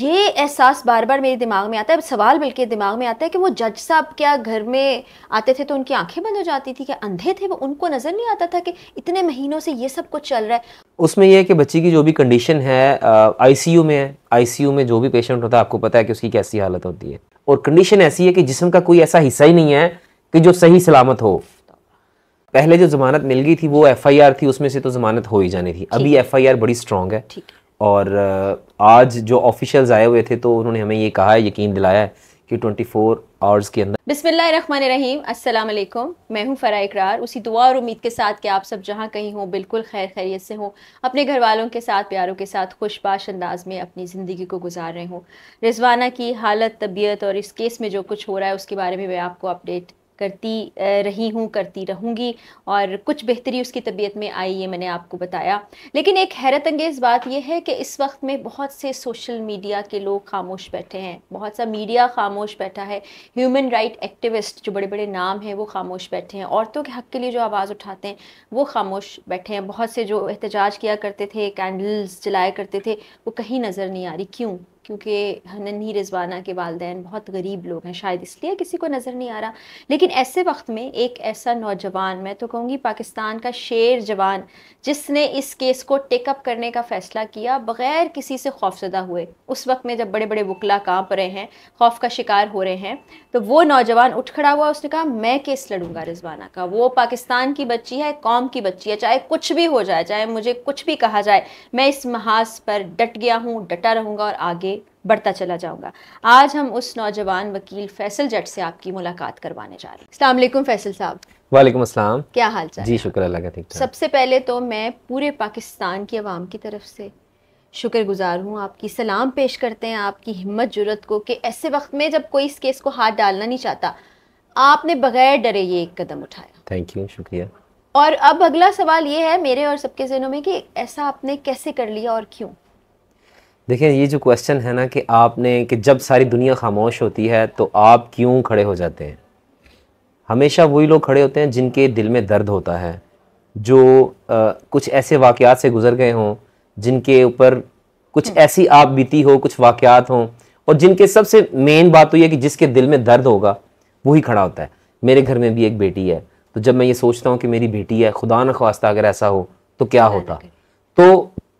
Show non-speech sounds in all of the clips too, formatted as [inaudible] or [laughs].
ये एहसास बार बार मेरे दिमाग में आता है सवाल बल्कि दिमाग में आता है कि वो जज साहब क्या घर में आते थे तो उनकी आंखें बंद हो जाती थी क्या अंधे थे वो उनको नज़र नहीं आता था कि इतने महीनों से ये सब कुछ चल रहा है उसमें यह है कि बच्ची की जो भी कंडीशन है आईसीयू में है आईसीयू में जो भी पेशेंट होता है आपको पता है कि उसकी कैसी हालत होती है और कंडीशन ऐसी है कि जिसम का कोई ऐसा हिस्सा ही नहीं है कि जो सही सलामत हो पहले जो जमानत मिल गई थी वो आर थी उसमें से तो जमानत हो ही जानी थी अभी आर बड़ी स्ट्रांग है ठीक है और आज जो ऑफिशियल्स आए हुए थे तो उन्होंने हमें ये कहा है यकीन दिलाया है कि 24 आवर्स के अंदर बिस्मिल्लाहिर्रहमानिर्रहीम रहीम वालेकुम मैं हूँ फ़रा इकरार उसी दुआ और उम्मीद के साथ कि आप सब जहाँ कहीं हों बिल्कुल खैर खैरियत से हों अपने घर वालों के साथ प्यारों के साथ खुशबाश अंदाज में अपनी ज़िंदगी को गुजार रहे हों रिजवाना की हालत तबीयत और इस केस में जो कुछ हो रहा है उसके बारे में मैं आपको अपडेट करती रही हूँ करती रहूँगी और कुछ बेहतरी उसकी तबीयत में आई ये मैंने आपको बताया लेकिन एक हैरत अंगेज़ बात यह है कि इस वक्त में बहुत से सोशल मीडिया के लोग खामोश बैठे हैं बहुत सा मीडिया खामोश बैठा है ह्यूमन राइट एक्टिविस्ट जो बड़े बड़े नाम हैं वो खामोश बैठे हैं औरतों के हक़ के लिए जो आवाज़ उठाते हैं वो खामोश बैठे हैं बहुत से जो एहतजाज किया करते थे कैंडल्स जलाया करते थे वो कहीं नज़र नहीं आ रही क्यों क्योंकि हननी रिजवाना के वालदेन बहुत गरीब लोग हैं शायद इसलिए किसी को नज़र नहीं आ रहा लेकिन ऐसे वक्त में एक ऐसा नौजवान मैं तो कहूँगी पाकिस्तान का शेर जवान जिसने इस केस को टेकअप करने का फ़ैसला किया बग़ैर किसी से खौफजदा हुए उस वक्त में जब बड़े बड़े वकला काँप रहे हैं खौफ का शिकार हो रहे हैं तो वो नौजवान उठ खड़ा हुआ उसने कहा मैं केस लड़ूंगा रिजवाना का वो पाकिस्तान की बच्ची है कौम की बच्ची है चाहे कुछ भी हो जाए चाहे मुझे कुछ भी कहा जाए मैं इस महाज पर डट गया हूँ डटा रहूँगा और आगे आगे बढ़ता चला जाऊंगा आज हम उस नौजवान वकील फैसल जट से आपकी मुलाकात करवाने जा रहे हैं फैसल साहब वालेकुम अस्सलाम क्या हाल चाल जी शुक्र अल्लाह का सबसे पहले तो मैं पूरे पाकिस्तान की आवाम की तरफ से शुक्रगुजार हूँ आपकी सलाम पेश करते हैं आपकी हिम्मत जरूरत को कि ऐसे वक्त में जब कोई इस केस को हाथ डालना नहीं चाहता आपने बगैर डरे ये एक कदम उठाया थैंक यू शुक्रिया और अब अगला सवाल ये है मेरे और सबके जहनों में कि ऐसा आपने कैसे कर लिया और क्यों देखिए ये जो क्वेश्चन है ना कि आपने कि जब सारी दुनिया खामोश होती है तो आप क्यों खड़े हो जाते हैं हमेशा वही लोग खड़े होते हैं जिनके दिल में दर्द होता है जो आ, कुछ ऐसे वाक़ात से गुज़र गए हों जिनके ऊपर कुछ हम्म। ऐसी आप बीती हो कुछ वाक़ात हों और जिनके सबसे मेन बात तो ये कि जिसके दिल में दर्द होगा वही खड़ा होता है मेरे घर में भी एक बेटी है तो जब मैं ये सोचता हूँ कि मेरी बेटी है खुदा न खास्ता अगर ऐसा हो तो क्या होता तो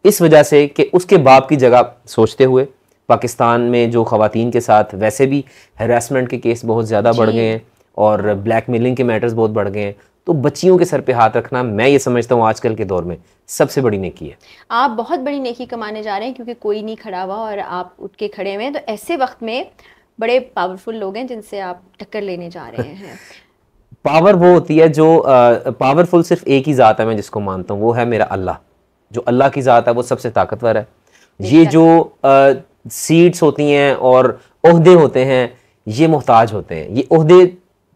इस वजह से कि उसके बाप की जगह सोचते हुए पाकिस्तान में जो खातन के साथ वैसे भी हरासमेंट के केस बहुत ज़्यादा बढ़ गए हैं और ब्लैक मेलिंग के मैटर्स बहुत बढ़ गए हैं तो बच्चियों के सर पे हाथ रखना मैं ये समझता हूँ आजकल के दौर में सबसे बड़ी नेकी है आप बहुत बड़ी नेकी कमाने जा रहे हैं क्योंकि कोई नहीं खड़ा हुआ और आप उठ के खड़े हुए हैं तो ऐसे वक्त में बड़े पावरफुल लोग हैं जिनसे आप टक्कर लेने जा रहे [laughs] हैं पावर वो होती है जो पावरफुल सिर्फ एक ही ज़ात है मैं जिसको मानता हूँ वो है मेरा अल्लाह जो अल्लाह की ज़ात है वो सबसे ताकतवर है ये जो सीट्स होती हैं और अहदे होते हैं ये मोहताज होते हैं ये अहदे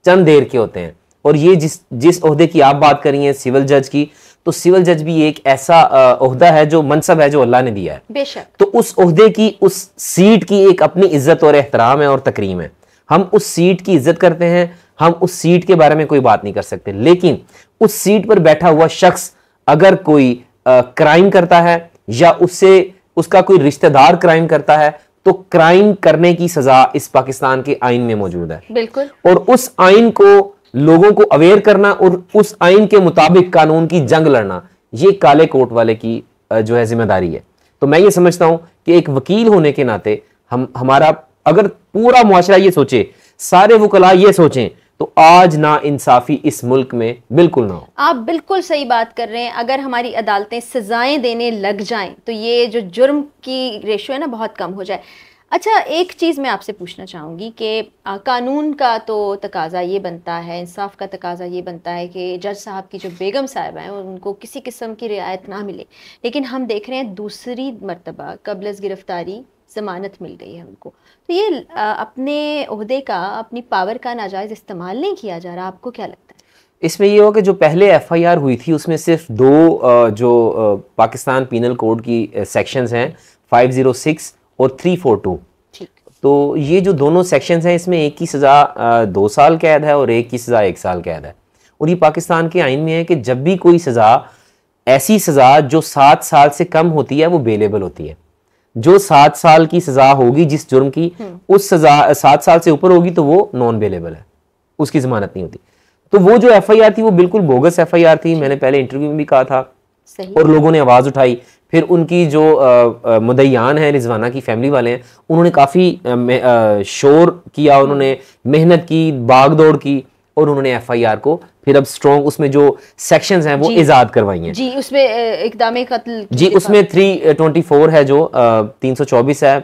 चंद देर के होते हैं और ये जिस जिस अहदे की आप बात करिए सिविल जज की तो सिविल जज भी एक ऐसा अहदा है जो मनसब है जो अल्लाह ने दिया है बेशक तो उस अहदे की उस सीट की एक अपनी इज्जत और एहतराम है और तकरीम है हम उस सीट की इज्जत करते हैं हम उस सीट के बारे में कोई बात नहीं कर सकते लेकिन उस सीट पर बैठा हुआ शख्स अगर कोई क्राइम करता है या उससे उसका कोई रिश्तेदार क्राइम करता है तो क्राइम करने की सजा इस पाकिस्तान के आइन में मौजूद है बिल्कुल और उस आइन को लोगों को अवेयर करना और उस आइन के मुताबिक कानून की जंग लड़ना ये काले कोर्ट वाले की जो है जिम्मेदारी है तो मैं ये समझता हूं कि एक वकील होने के नाते हम हमारा अगर पूरा मुआरा ये सोचे सारे वकला ये सोचें तो आज ना इंसाफी इस मुल्क में बिल्कुल ना हो आप बिल्कुल सही बात कर रहे हैं अगर हमारी अदालतें सजाएं देने लग जाएं तो ये जो जुर्म की रेशो है ना बहुत कम हो जाए अच्छा एक चीज़ मैं आपसे पूछना चाहूँगी कि कानून का तो तकाजा ये बनता है इंसाफ का तकाजा ये बनता है कि जज साहब की जो बेगम साहब हैं उनको किसी किस्म की रियायत ना मिले लेकिन हम देख रहे हैं दूसरी मरतबा कबल गिरफ़्तारी ज़मानत मिल गई है उनको तो ये अपने अहदे का अपनी पावर का नाजायज़ इस्तेमाल नहीं किया जा रहा आपको क्या लगता है इसमें ये हो कि जो पहले एफआईआर हुई थी उसमें सिर्फ दो जो पाकिस्तान पीनल कोड की सेक्शंस हैं 506 और 342 तो ये जो दोनों सेक्शंस हैं इसमें एक की सज़ा दो साल कैद है और एक की सज़ा एक साल कैद है और ये पाकिस्तान के आइन में है कि जब भी कोई सज़ा ऐसी सज़ा जो सात साल से कम होती है वो बेलेबल होती है जो सात साल की सजा होगी जिस जुर्म की हम्म। उस सजा सात साल से ऊपर होगी तो वो नॉन अवेलेबल है उसकी जमानत नहीं होती तो वो जो एफ थी वो बिल्कुल बोगस एफ थी मैंने पहले इंटरव्यू में भी कहा था और लोगों ने आवाज उठाई फिर उनकी जो मुदैयान है रिजवाना की फैमिली वाले हैं उन्होंने काफ़ी शोर किया उन्होंने मेहनत की बाग दौड़ की और उन्होंने एफ को फिर अब स्ट्रॉन्ग उसमें जो सेक्शन हैं वो इजाद करवाई हैं जी उसमें इकदाम कत्ल जी उसमें थ्री ट्वेंटी फोर है जो तीन सौ चौबीस है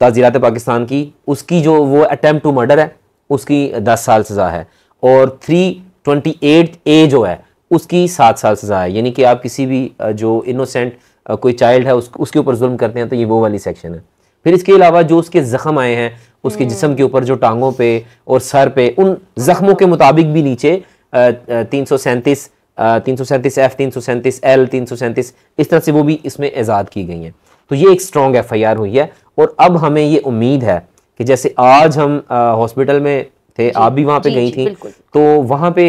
ताजीरात पाकिस्तान की उसकी जो वो अटैम्प टू मर्डर है उसकी दस साल सज़ा है और थ्री ट्वेंटी एट ए जो है उसकी सात साल सज़ा है यानी कि आप किसी भी जो इनोसेंट कोई चाइल्ड है उस, उसके ऊपर जुल्म करते हैं तो ये वो वाली सेक्शन है फिर इसके अलावा जो उसके ज़ख़म आए हैं उसके जिसम के ऊपर जो टांगों पे और सर पे उन ज़ख्मों के मुताबिक भी नीचे तीन सौ सैंतीस तीन सौ सैंतीस एफ तीन सौ सैंतीस एल तीन सौ सैंतीस इस तरह से वो भी इसमें आज़ाद की गई हैं तो ये एक स्ट्रॉन्ग एफ आई आर हुई है और अब हमें ये उम्मीद है कि जैसे आज हम हॉस्पिटल में थे आप भी वहाँ पे गई थी तो वहाँ पे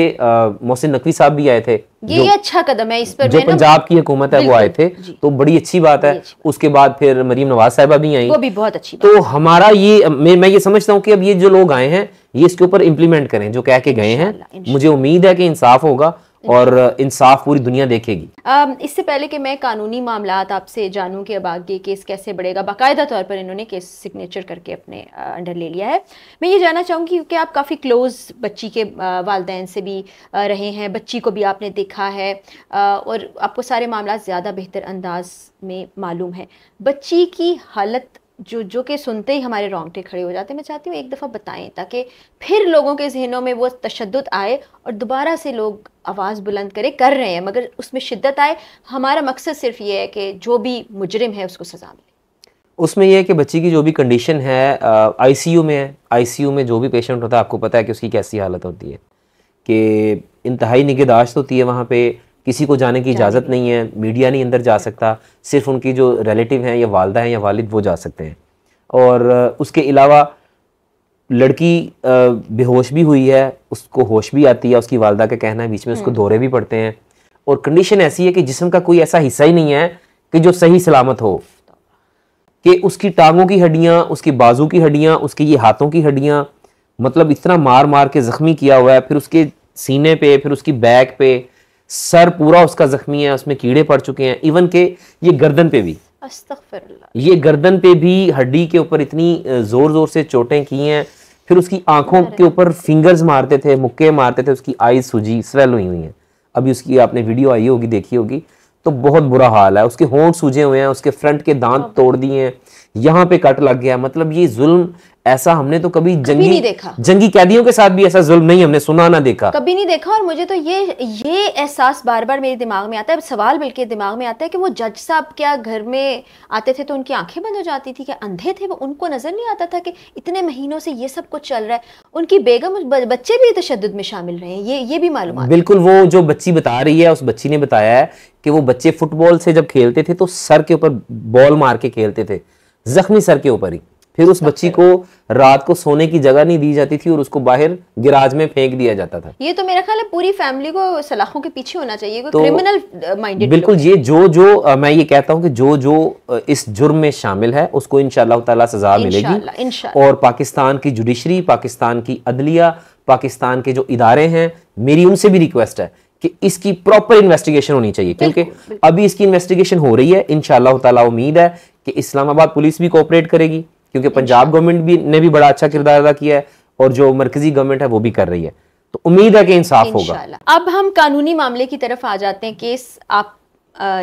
मोहसिन नकवी साहब भी आए थे ये अच्छा कदम है इस पर जो पंजाब की हुकूमत है वो आए थे तो बड़ी अच्छी बात है उसके बाद फिर मरीम नवाज साहबा भी आई वो भी बहुत अच्छी तो हमारा ये मैं मैं ये समझता हूँ कि अब ये जो लोग आए हैं ये इसके ऊपर इम्प्लीमेंट करें जो कह के गए हैं मुझे उम्मीद है कि इंसाफ होगा और इंसाफ पूरी दुनिया देखेगी इससे पहले कि मैं कानूनी मामला आपसे जानूं कि अब आगे केस कैसे बढ़ेगा बाकायदा तौर पर इन्होंने केस सिग्नेचर करके अपने अंडर ले लिया है मैं ये जानना चाहूँगी क्योंकि आप काफ़ी क्लोज बच्ची के वालदेन से भी रहे हैं बच्ची को भी आपने देखा है और आपको सारे मामला ज़्यादा बेहतर अंदाज में मालूम है बच्ची की हालत जो जो के सुनते ही हमारे रोंगटे खड़े हो जाते हैं मैं चाहती हूँ एक दफ़ा बताएं ताकि फिर लोगों के जहनों में वो तशद आए और दोबारा से लोग आवाज़ बुलंद करें कर रहे हैं मगर उसमें शिद्दत आए हमारा मकसद सिर्फ ये है कि जो भी मुजरिम है उसको सजा मिले उसमें यह है कि बच्ची की जो भी कंडीशन है यू में है यू में जो भी पेशेंट होता है आपको पता है कि उसकी कैसी हालत होती है कि इंतहाई निगहदाश्त तो होती है वहाँ पर किसी को जाने की इजाज़त नहीं है मीडिया नहीं अंदर जा सकता सिर्फ उनकी जो रिलेटिव हैं या वालदा हैं या वालिद वो जा सकते हैं और उसके अलावा लड़की बेहोश भी हुई है उसको होश भी आती है उसकी वालदा का कहना है बीच में उसको हम्म। दौरे भी पड़ते हैं और कंडीशन ऐसी है कि जिसम का कोई ऐसा हिस्सा ही नहीं है कि जो सही सलामत हो कि उसकी टांगों की हड्डियाँ उसके बाजू की हड्डियाँ उसके ये हाथों की हड्डियाँ मतलब इतना मार मार के ज़ख्मी किया हुआ है फिर उसके सीने पे फिर उसकी बैक पे सर पूरा उसका जख्मी है उसमें कीड़े पड़ चुके हैं इवन के ये गर्दन पे भी ये गर्दन पे भी हड्डी के ऊपर इतनी जोर जोर से चोटें की हैं फिर उसकी आंखों के ऊपर फिंगर्स मारते थे मुक्के मारते थे उसकी आई सूजी स्वेल हुई हुई हैं अभी उसकी आपने वीडियो आई होगी देखी होगी तो बहुत बुरा हाल है उसके होंठ सूजे हुए हैं उसके फ्रंट के दांत तोड़ दिए हैं यहाँ पे कट लग गया मतलब ये जुल्म ऐसा हमने तो कभी जंगी नहीं देखा जंगी कैदियों के साथ भी ऐसा जुल्म नहीं हमने सुना ना देखा कभी नहीं देखा और मुझे तो ये ये एहसास बार बार मेरे दिमाग में आता है सवाल बल्कि दिमाग में आता है कि वो जज साहब क्या घर में आते थे तो उनकी आंखें बंद हो जाती थी क्या अंधे थे वो उनको नजर नहीं आता था कि इतने महीनों से ये सब कुछ चल रहा है उनकी बेगम बच्चे भी तशद में शामिल रहे हैं ये ये भी मालूम बिल्कुल वो जो बच्ची बता रही है उस बच्ची ने बताया है कि वो बच्चे फुटबॉल से जब खेलते थे तो सर के ऊपर बॉल मार के खेलते थे जख्मी सर के ऊपर ही फिर उस बच्ची अच्छा। को रात को सोने की जगह नहीं दी जाती थी और उसको बाहर गिराज में फेंक दिया जाता था ये तो मेरा ख्याल है पूरी फैमिली को सलाखों के पीछे होना चाहिए तो क्रिमिनल माइंडेड बिल्कुल ये जो जो आ, मैं ये कहता हूँ कि जो जो इस जुर्म में शामिल है उसको इनशाला तला सजा मिलेगी और पाकिस्तान की जुडिशरी पाकिस्तान की अदलिया पाकिस्तान के जो इदारे हैं मेरी उनसे भी रिक्वेस्ट है कि इसकी प्रॉपर इन्वेस्टिगेशन होनी चाहिए क्योंकि अभी इसकी इन्वेस्टिगेशन हो रही है इनशाला उम्मीद है कि इस्लामाबाद पुलिस भी कोऑपरेट करेगी क्योंकि पंजाब गवर्नमेंट भी ने भी बड़ा अच्छा किरदार अदा किया है और जो मरकजी गवर्नमेंट है वो भी कर रही है तो उम्मीद है कि इंसाफ होगा अब हम कानूनी मामले की तरफ आ जाते हैं केस आप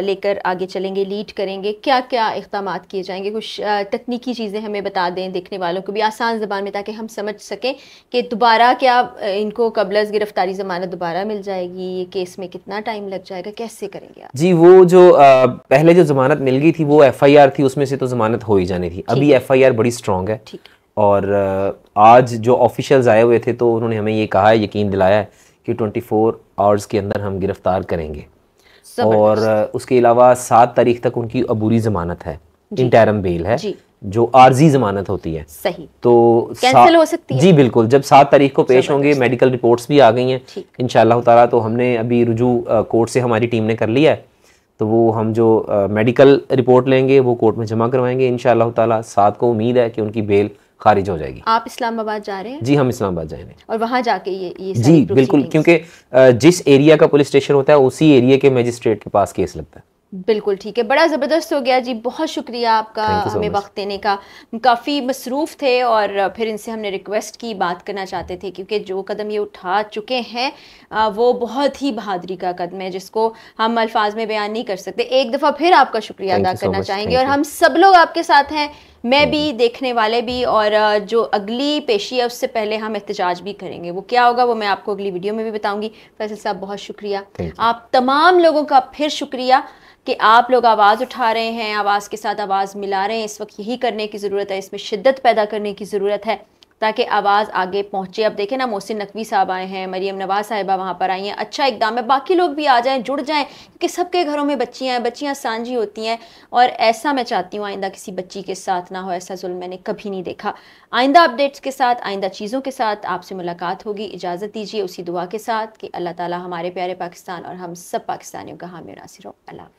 लेकर आगे चलेंगे लीड करेंगे क्या क्या इकदाम किए जाएंगे कुछ तकनीकी चीज़ें हमें बता दें देखने वालों को भी आसान ज़बान में ताकि हम समझ सकें कि दोबारा क्या इनको कबलज गिरफ़्तारी ज़मानत दोबारा मिल जाएगी ये केस में कितना टाइम लग जाएगा कैसे करेंगे आप जी वो जो आ, पहले जो ज़मानत मिल गई थी वो एफ़ आई आर थी उसमें से तो ज़मानत हो ही जानी थी अभी एफ़ आई आर बड़ी स्ट्रॉन्ग है ठीक और आज जो ऑफिशल्स आए हुए थे तो उन्होंने हमें ये कहा है यकीन दिलाया है कि ट्वेंटी फोर आवर्स के अंदर हम गिरफ़्तार करेंगे और उसके अलावा सात तारीख तक उनकी अबूरी जमानत है इंटरम बेल है जो आरजी जमानत होती है सही तो कैंसिल हो सकती है जी बिल्कुल जब सात तारीख को पेश होंगे मेडिकल रिपोर्ट्स भी आ गई हैं इन तारा तो हमने अभी रुजू कोर्ट से हमारी टीम ने कर लिया है तो वो हम जो मेडिकल रिपोर्ट लेंगे वो कोर्ट में जमा करवाएंगे इन तला सात को उम्मीद है कि उनकी बेल खारिज हो जाएगी आप इस्लामाबाद जा रहे हैं जी हम इस्लामाबाद जाएंगे और वहाँ जाके ये, ये जी बिल्कुल क्योंकि जिस एरिया का पुलिस स्टेशन होता है उसी एरिया के मजिस्ट्रेट के पास केस लगता है बिल्कुल ठीक है बड़ा ज़बरदस्त हो गया जी बहुत शुक्रिया आपका so हमें वक्त देने का काफ़ी मसरूफ़ थे और फिर इनसे हमने रिक्वेस्ट की बात करना चाहते थे क्योंकि जो कदम ये उठा चुके हैं वो बहुत ही बहादुरी का कदम है जिसको हम अल्फाज में बयान नहीं कर सकते एक दफ़ा फिर आपका शुक्रिया अदा so करना so चाहेंगे और हम सब लोग आपके साथ हैं मैं हम्म। भी देखने वाले भी और जो अगली पेशी है उससे पहले हम एहतजाज भी करेंगे वो क्या होगा वो मैं आपको अगली वीडियो में भी बताऊंगी फैसल साहब बहुत शुक्रिया आप तमाम लोगों का फिर शुक्रिया कि आप लोग आवाज़ उठा रहे हैं आवाज़ के साथ आवाज़ मिला रहे हैं इस वक्त यही करने की ज़रूरत है इसमें शिद्दत पैदा करने की ज़रूरत है ताकि आवाज़ आगे पहुँचे अब देखें ना मोहसिन नकवी साहब आए हैं मरीम नवाज साहिबा वहाँ पर आई हैं अच्छा इकदाम है बाकी लोग भी आ जाएँ जुड़ जाएँ क्योंकि सबके घरों में बच्चियाँ हैं बच्चियाँ सांझी होती हैं और ऐसा मैं चाहती हूँ आइंदा किसी बच्ची के साथ ना हो ऐसा जुल्म मैंने कभी नहीं देखा आइंदा अपडेट्स के साथ आइंदा चीज़ों के साथ आपसे मुलाकात होगी इजाज़त दीजिए उसी दुआ के साथ कि अल्लाह ताली हमारे प्यारे पाकिस्तान और हम सब पाकिस्तानियों का हामिर नासिर हो अल्लाह